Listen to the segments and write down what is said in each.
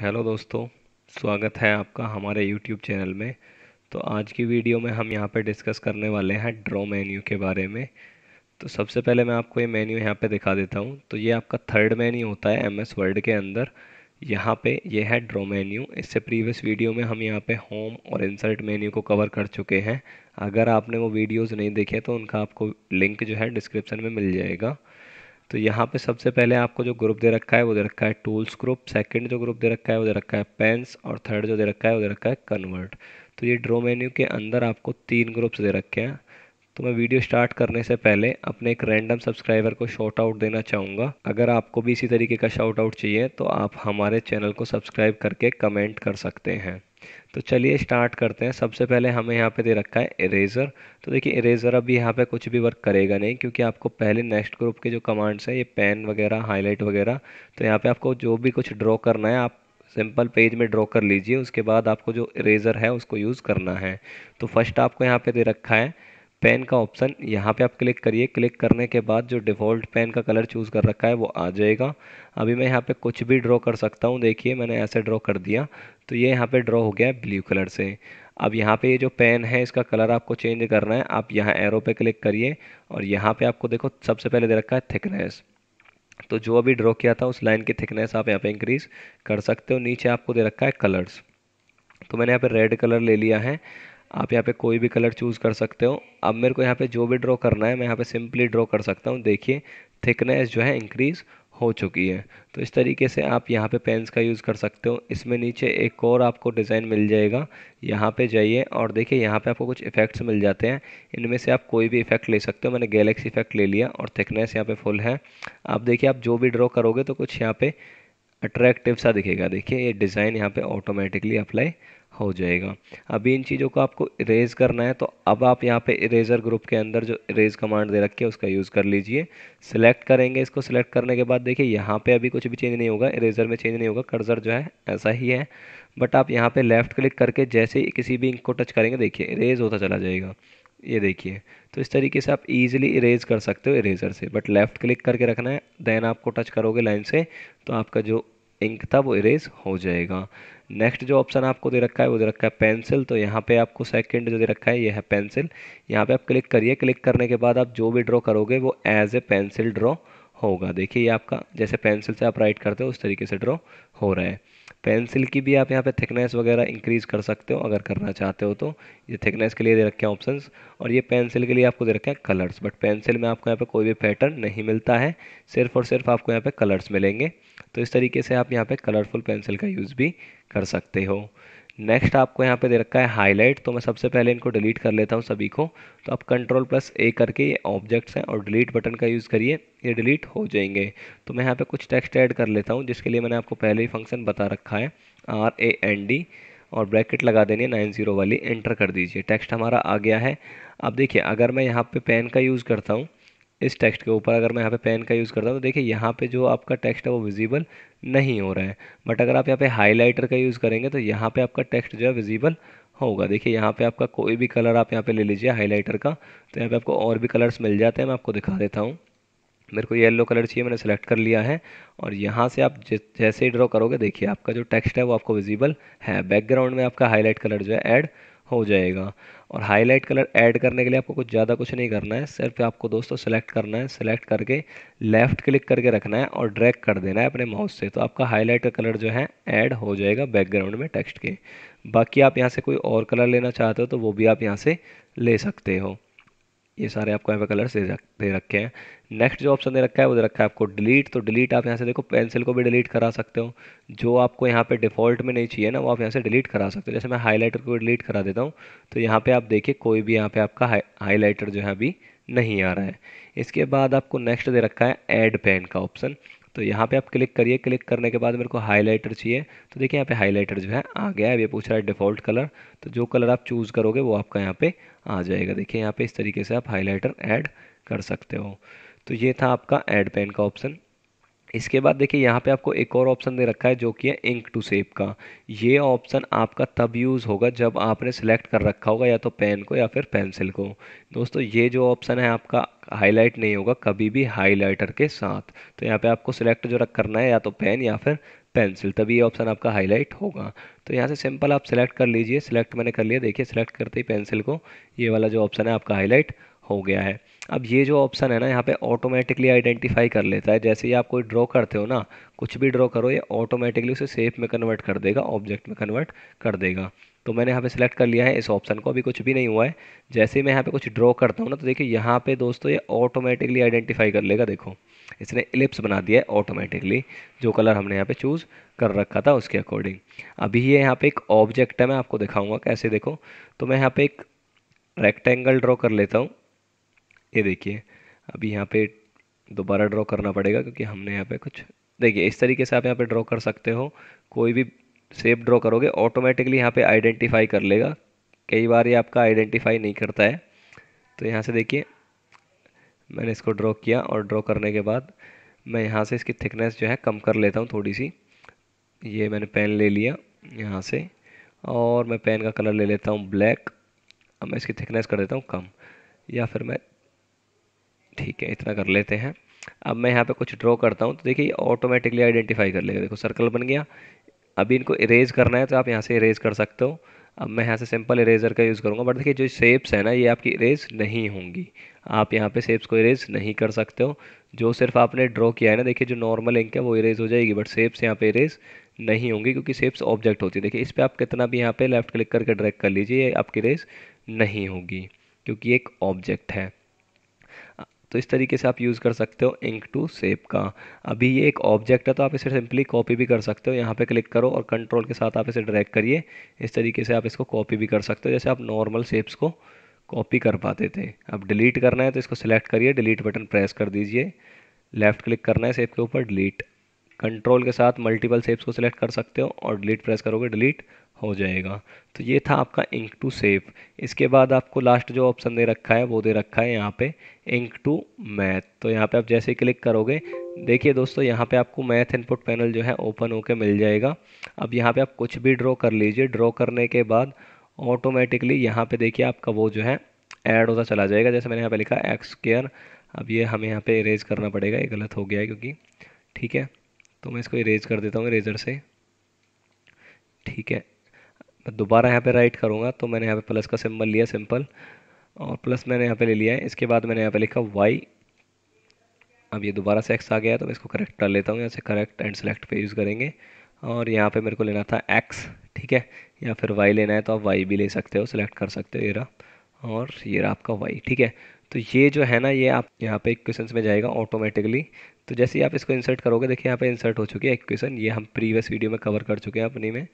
hello दोस्तों स्वागत है आपका हमारे यूट्यूब चैनल में तो आज की वीडियो में हम यहाँ पे डिस्कस करने वाले हैं ड्रॉ मेन्यू के बारे में तो सबसे पहले मैं आपको ये मेन्यू यहाँ पे दिखा देता हूँ तो ये आपका थर्ड मेन्यू होता है एमएस वर्ल्ड के अंदर यहाँ पे ये है ड्रॉ मेन्यू इससे प्रीवियस वीडियो में हम यहाँ पे होम और इंसर्ट मेन्यू को कवर कर चुके हैं अगर आपने वो वीडियोज़ नहीं देखे तो उनका आपको लिंक जो है डिस्क्रिप्सन में मिल जाएगा तो यहाँ पे सबसे पहले आपको जो ग्रुप दे रखा है वो दे रखा है टूल्स ग्रुप सेकंड जो ग्रुप दे रखा है वो दे रखा है पेंस और थर्ड जो दे रखा है वो दे रखा है कन्वर्ट तो ये ड्रो मेन्यू के अंदर आपको तीन ग्रुप्स दे रखे हैं तो मैं वीडियो स्टार्ट करने से पहले अपने एक रैंडम सब्सक्राइबर को शॉर्ट आउट देना चाहूँगा अगर आपको भी इसी तरीके का शॉर्ट आउट चाहिए तो आप हमारे चैनल को सब्सक्राइब करके कमेंट कर सकते हैं तो चलिए स्टार्ट करते हैं सबसे पहले हमें यहाँ पे दे रखा है इरेज़र तो देखिए इरेज़र अभी यहाँ पे कुछ भी वर्क करेगा नहीं क्योंकि आपको पहले नेक्स्ट ग्रुप के जो कमांड्स हैं ये पेन वगैरह हाईलाइट वगैरह तो यहाँ पे आपको जो भी कुछ ड्रॉ करना है आप सिंपल पेज में ड्रॉ कर लीजिए उसके बाद आपको जो इरेज़र है उसको यूज़ करना है तो फर्स्ट आपको यहाँ पे दे रखा है पेन का ऑप्शन यहाँ पे आप क्लिक करिए क्लिक करने के बाद जो डिफ़ॉल्ट पेन का कलर चूज़ कर रखा है वो आ जाएगा अभी मैं यहाँ पे कुछ भी ड्रॉ कर सकता हूँ देखिए मैंने ऐसे ड्रॉ कर दिया तो ये यहाँ पे ड्रॉ हो गया है ब्लू कलर से अब यहाँ पे ये जो पेन है इसका कलर आपको चेंज करना है आप यहाँ एरो पे क्लिक करिए और यहाँ पर आपको देखो सबसे पहले दे रखा है थिकनेस तो जो अभी ड्रॉ किया था उस लाइन की थिकनेस आप यहाँ पर इंक्रीज़ कर सकते हो नीचे आपको दे रखा है कलर्स तो मैंने यहाँ पे रेड कलर ले लिया है आप यहाँ पे कोई भी कलर चूज़ कर सकते हो अब मेरे को यहाँ पे जो भी ड्रॉ करना है मैं यहाँ पे सिंपली ड्रॉ कर सकता हूँ देखिए थिकनेस जो है इंक्रीज़ हो चुकी है तो इस तरीके से आप यहाँ पे पेन्स का यूज़ कर सकते हो इसमें नीचे एक और आपको डिज़ाइन मिल जाएगा यहाँ पे जाइए और देखिए यहाँ पे आपको कुछ इफ़ेक्ट्स मिल जाते हैं इनमें से आप कोई भी इफ़ेक्ट ले सकते हो मैंने गैलेक्सी इफ़ेक्ट ले लिया और थिकनेस यहाँ पे फुल है आप देखिए आप जो भी ड्रॉ करोगे तो कुछ यहाँ पर अट्रैक्टिव सा दिखेगा देखिए ये डिज़ाइन यहाँ पे ऑटोमेटिकली अप्लाई हो जाएगा अभी इन चीज़ों को आपको इरेज करना है तो अब आप यहाँ पे इरेजर ग्रुप के अंदर जो इरेज कमांड दे रखी है उसका यूज़ कर लीजिए सिलेक्ट करेंगे इसको सिलेक्ट करने के बाद देखिए यहाँ पे अभी कुछ भी चेंज नहीं होगा इरेजर में चेंज नहीं होगा कर्जर जो है ऐसा ही है बट आप यहाँ पर लेफ़्ट क्लिक करके जैसे ही किसी भी इंक को टच करेंगे देखिए इरेज होता चला जाएगा ये देखिए तो इस तरीके से आप इजीली इरेज कर सकते हो इरेजर से बट लेफ़्ट क्लिक करके रखना है देन आपको टच करोगे लाइन से तो आपका जो इंक था वो इरेज हो जाएगा नेक्स्ट जो ऑप्शन आपको दे रखा है वो दे रखा है पेंसिल तो यहाँ पे आपको सेकंड जो दे रखा है ये है पेंसिल यहाँ पे आप क्लिक करिए क्लिक करने के बाद आप जो भी ड्रॉ करोगे वो एज ए पेंसिल ड्रॉ होगा देखिए ये आपका जैसे पेंसिल से आप राइट करते हो उस तरीके से ड्रॉ हो रहा है पेंसिल की भी आप यहाँ पे थिकनेस वगैरह इंक्रीज़ कर सकते हो अगर करना चाहते हो तो ये थिकनेस के लिए दे रखे हैं ऑप्शंस और ये पेंसिल के लिए आपको दे रखे हैं कलर्स बट पेंसिल में आपको यहाँ पे कोई भी पैटर्न नहीं मिलता है सिर्फ और सिर्फ आपको यहाँ पे कलर्स मिलेंगे तो इस तरीके से आप यहाँ पे कलरफुल पेंसिल का यूज़ भी कर सकते हो नेक्स्ट आपको यहाँ पे दे रखा है हाईलाइट तो मैं सबसे पहले इनको डिलीट कर लेता हूँ सभी को तो आप कंट्रोल प्लस ए करके ये ऑब्जेक्ट्स हैं और डिलीट बटन का यूज़ करिए ये डिलीट हो जाएंगे तो मैं यहाँ पे कुछ टेक्स्ट ऐड कर लेता हूँ जिसके लिए मैंने आपको पहले ही फंक्शन बता रखा है आर ए एन डी और ब्रैकेट लगा देनी है नाइन ज़ीरो वाली एंटर कर दीजिए टेक्स्ट हमारा आ गया है अब देखिए अगर मैं यहाँ पर पे पेन का यूज़ करता हूँ इस टेक्स्ट के ऊपर अगर मैं यहाँ पे पेन का यूज़ करता हूँ तो देखिए यहाँ पे जो आपका टेक्स्ट है वो विजिबल नहीं हो रहा है बट अगर आप यहाँ पे हाईलाइटर का यूज़ करेंगे तो यहाँ पे आपका टेक्स्ट जो है विजिबल होगा देखिए यहाँ पे आपका कोई भी कलर आप यहाँ पे ले लीजिए हाईलाइटर का तो यहाँ पे आपको और भी कलर्स मिल जाते हैं मैं आपको दिखा देता हूँ मेरे को येलो कलर चाहिए मैंने सेलेक्ट कर लिया है और यहाँ से आप जैसे ही ड्रॉ करोगे देखिए आपका जो टेक्स्ट है वो आपको विजिबल है बैकग्राउंड में आपका हाईलाइट कलर जो है ऐड हो जाएगा और हाईलाइट कलर ऐड करने के लिए आपको कुछ ज़्यादा कुछ नहीं करना है सिर्फ आपको दोस्तों सेलेक्ट करना है सेलेक्ट करके लेफ़्ट क्लिक करके रखना है और ड्रैग कर देना है अपने माउस से तो आपका हाईलाइट का कलर जो है ऐड हो जाएगा बैकग्राउंड में टेक्स्ट के बाकी आप यहाँ से कोई और कलर लेना चाहते हो तो वो भी आप यहाँ से ले सकते हो ये सारे आपको यहाँ पे कलर्स दे रख दे रखे हैं नेक्स्ट जो ऑप्शन दे रखा है वो दे रखा है आपको डिलीट तो डिलीट आप यहाँ से देखो पेंसिल को भी डिलीट करा सकते हो जो आपको यहाँ पे डिफ़ॉल्ट में नहीं चाहिए ना वो आप यहाँ से डिलीट करा सकते हो जैसे मैं हाईलाइटर को डिलीट करा देता हूँ तो यहाँ पर आप देखिए कोई भी यहाँ पर आपका हाईलाइटर जो है अभी नहीं आ रहा है इसके बाद आपको नेक्स्ट दे रखा है एड पेन का ऑप्शन तो यहाँ पे आप क्लिक करिए क्लिक करने के बाद मेरे को हाईलाइटर चाहिए तो देखिए यहाँ पे हाईलाइटर जो है आ गया है ये पूछ रहा है डिफ़ॉल्ट कलर तो जो कलर आप चूज़ करोगे वो आपका यहाँ पे आ जाएगा देखिए यहाँ पे इस तरीके से आप हाईलाइटर ऐड कर सकते हो तो ये था आपका एड पेन का ऑप्शन इसके बाद देखिए यहाँ पे आपको एक और ऑप्शन दे रखा है जो कि है इंक टू सेप का ये ऑप्शन आपका तब यूज़ होगा जब आपने सेलेक्ट कर रखा होगा या तो पेन को या फिर पेंसिल को दोस्तों ये जो ऑप्शन है आपका हाईलाइट नहीं होगा कभी भी हाईलाइटर के साथ तो यहाँ पे आपको सिलेक्ट जो रख करना है या तो पेन या फिर पेंसिल तभी ये ऑप्शन आपका हाईलाइट होगा तो यहाँ से सिंपल आप सिलेक्ट कर लीजिए सिलेक्ट मैंने कर लिया देखिए सिलेक्ट करते ही पेंसिल को ये वाला जो ऑप्शन है आपका हाईलाइट हो गया है अब ये जो ऑप्शन है ना यहाँ पे ऑटोमेटिकली आइडेंटिफाई कर लेता है जैसे ही आप कोई ड्रॉ करते हो ना कुछ भी ड्रॉ करो ये ऑटोमेटिकली उसे सेफ में कन्वर्ट कर देगा ऑब्जेक्ट में कन्वर्ट कर देगा तो मैंने यहाँ पे सिलेक्ट कर लिया है इस ऑप्शन को अभी कुछ भी नहीं हुआ है जैसे ही मैं यहाँ पे कुछ ड्रॉ करता हूँ ना तो देखिए यहाँ पे दोस्तों ये ऑटोमेटिकली आइडेंटिफाई कर लेगा देखो इसने इलिप्स बना दिया है ऑटोमेटिकली जो कलर हमने यहाँ पे चूज़ कर रखा था उसके अकॉर्डिंग अभी ये यहाँ पे एक ऑब्जेक्ट है मैं आपको दिखाऊंगा कैसे देखो तो मैं यहाँ पे एक रेक्टेंगल ड्रॉ कर लेता हूँ ये देखिए अभी यहाँ पे दोबारा ड्रॉ करना पड़ेगा क्योंकि हमने यहाँ पे कुछ देखिए इस तरीके से आप यहाँ पे ड्रॉ कर सकते हो कोई भी सेप ड्रॉ करोगे ऑटोमेटिकली यहाँ पे आइडेंटिफाई कर लेगा कई बार ये आपका आइडेंटिफाई नहीं करता है तो यहाँ से देखिए मैंने इसको ड्रॉ किया और ड्रॉ करने के बाद मैं यहाँ से इसकी थिकनेस जो है कम कर लेता हूँ थोड़ी सी ये मैंने पेन ले लिया यहाँ से और मैं पेन का कलर ले लेता हूँ ब्लैक अब मैं इसकी थिकनेस कर देता हूँ कम या फिर मैं ठीक है इतना कर लेते हैं अब मैं यहाँ पे कुछ ड्रॉ करता हूँ तो देखिए ऑटोमेटिकली आइडेंटिफाई कर लेगा देखो सर्कल बन गया अभी इनको इरेज करना है तो आप यहाँ से इरेज कर सकते हो अब मैं यहाँ से सिंपल इरेजर का यूज़ करूँगा बट देखिए जो शेप्स है ना ये आपकी इरेज नहीं होंगी आप यहाँ पे शेप्स को इरेज नहीं कर सकते हो जो सिर्फ आपने ड्रॉ किया है ना देखिए जो नॉर्मल इंक है वो इरेज हो जाएगी बट शेप्स यहाँ पे इरेज नहीं होंगी क्योंकि शेप्स ऑब्जेक्ट होती है देखिए इस पर आप कितना भी यहाँ पे लेफ्ट क्लिक करके ड्रैक कर लीजिए आपकी इरेज नहीं होगी क्योंकि एक ऑब्जेक्ट है तो इस तरीके से आप यूज़ कर सकते हो इंक टू सेप का अभी ये एक ऑब्जेक्ट है तो आप इसे सिंपली कॉपी भी कर सकते हो यहाँ पे क्लिक करो और कंट्रोल के साथ आप इसे ड्रैग करिए इस तरीके से आप इसको कॉपी भी कर सकते हो जैसे आप नॉर्मल सेप्स को कॉपी कर पाते थे अब डिलीट करना है तो इसको सिलेक्ट करिए डिलीट बटन प्रेस कर दीजिए लेफ़्ट क्लिक करना है सेप के ऊपर डिलीट कंट्रोल के साथ मल्टीपल सेप्स को सिलेक्ट कर सकते हो और डिलीट प्रेस करोगे डिलीट हो जाएगा तो ये था आपका इंक टू सेव इसके बाद आपको लास्ट जो ऑप्शन दे रखा है वो दे रखा है यहाँ पे इंक टू मैथ तो यहाँ पे आप जैसे क्लिक करोगे देखिए दोस्तों यहाँ पे आपको मैथ इनपुट पैनल जो है ओपन होके मिल जाएगा अब यहाँ पे आप कुछ भी ड्रॉ कर लीजिए ड्रॉ करने के बाद ऑटोमेटिकली यहाँ पे देखिए आपका वो जो है ऐड होता चला जाएगा जैसे मैंने यहाँ पे लिखा एक्स केयर अब ये हमें यहाँ पे इरेज करना पड़ेगा ये गलत हो गया है क्योंकि ठीक है तो मैं इसको इरेज कर देता हूँ इरेजर से ठीक है मैं दोबारा यहाँ पे राइट करूँगा तो मैंने यहाँ पे प्लस का सिंबल लिया सिंपल और प्लस मैंने यहाँ पे ले लिया है इसके बाद मैंने यहाँ पे लिखा वाई अब ये दोबारा से एक्स आ गया तो मैं इसको करेक्ट कर लेता हूँ यहाँ से करेक्ट एंड सेलेक्ट पे यूज़ करेंगे और यहाँ पे मेरे को लेना था एक्स ठीक है या फिर वाई लेना है तो आप वाई भी ले सकते हो सिलेक्ट कर सकते हो ये रहा और ये रहा आपका वाई ठीक है तो ये जो है ना ये आप यहाँ पे इक्वेशन में जाएगा ऑटोमेटिकली तो जैसे ही आप इसको इंसर्ट करोगे देखिए यहाँ पे इंसर्ट हो चुकी है इक्वेशन ये हम प्रीवियस वीडियो में कवर कर चुके हैं अपनी में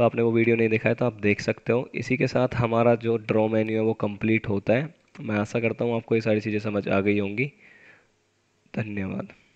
तो आपने वो वीडियो नहीं देखा है तो आप देख सकते हो इसी के साथ हमारा जो ड्रॉ मेन्यू है वो कंप्लीट होता है मैं आशा करता हूँ आपको ये सारी चीज़ें समझ आ गई होंगी धन्यवाद